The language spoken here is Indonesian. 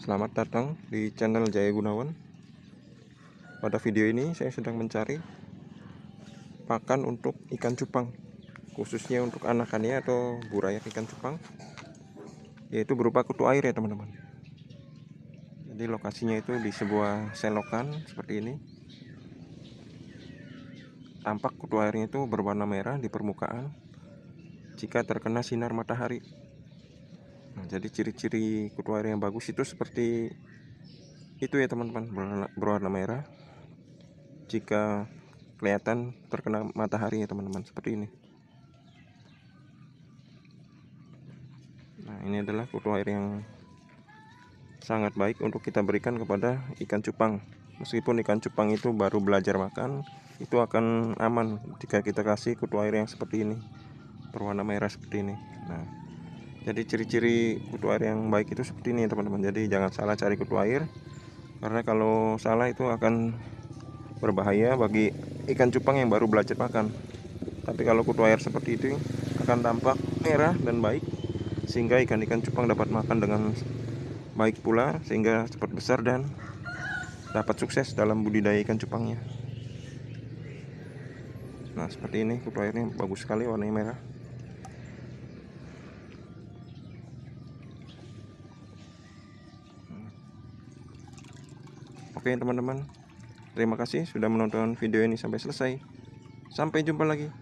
Selamat datang di channel Jaya Gunawan Pada video ini saya sedang mencari Pakan untuk ikan cupang Khususnya untuk anakannya atau burayak ikan cupang Yaitu berupa kutu air ya teman-teman Jadi lokasinya itu di sebuah selokan seperti ini Tampak kutu airnya itu berwarna merah di permukaan Jika terkena sinar matahari jadi ciri-ciri kutu air yang bagus itu seperti itu ya teman-teman berwarna merah jika kelihatan terkena matahari ya teman-teman seperti ini nah ini adalah kutu air yang sangat baik untuk kita berikan kepada ikan cupang meskipun ikan cupang itu baru belajar makan itu akan aman jika kita kasih kutu air yang seperti ini berwarna merah seperti ini nah jadi ciri-ciri kutu air yang baik itu seperti ini teman-teman jadi jangan salah cari kutu air karena kalau salah itu akan berbahaya bagi ikan cupang yang baru belajar makan tapi kalau kutu air seperti itu akan tampak merah dan baik sehingga ikan-ikan cupang dapat makan dengan baik pula sehingga cepat besar dan dapat sukses dalam budidaya ikan cupangnya nah seperti ini kutu airnya bagus sekali warnanya merah Oke teman-teman, terima kasih sudah menonton video ini sampai selesai. Sampai jumpa lagi.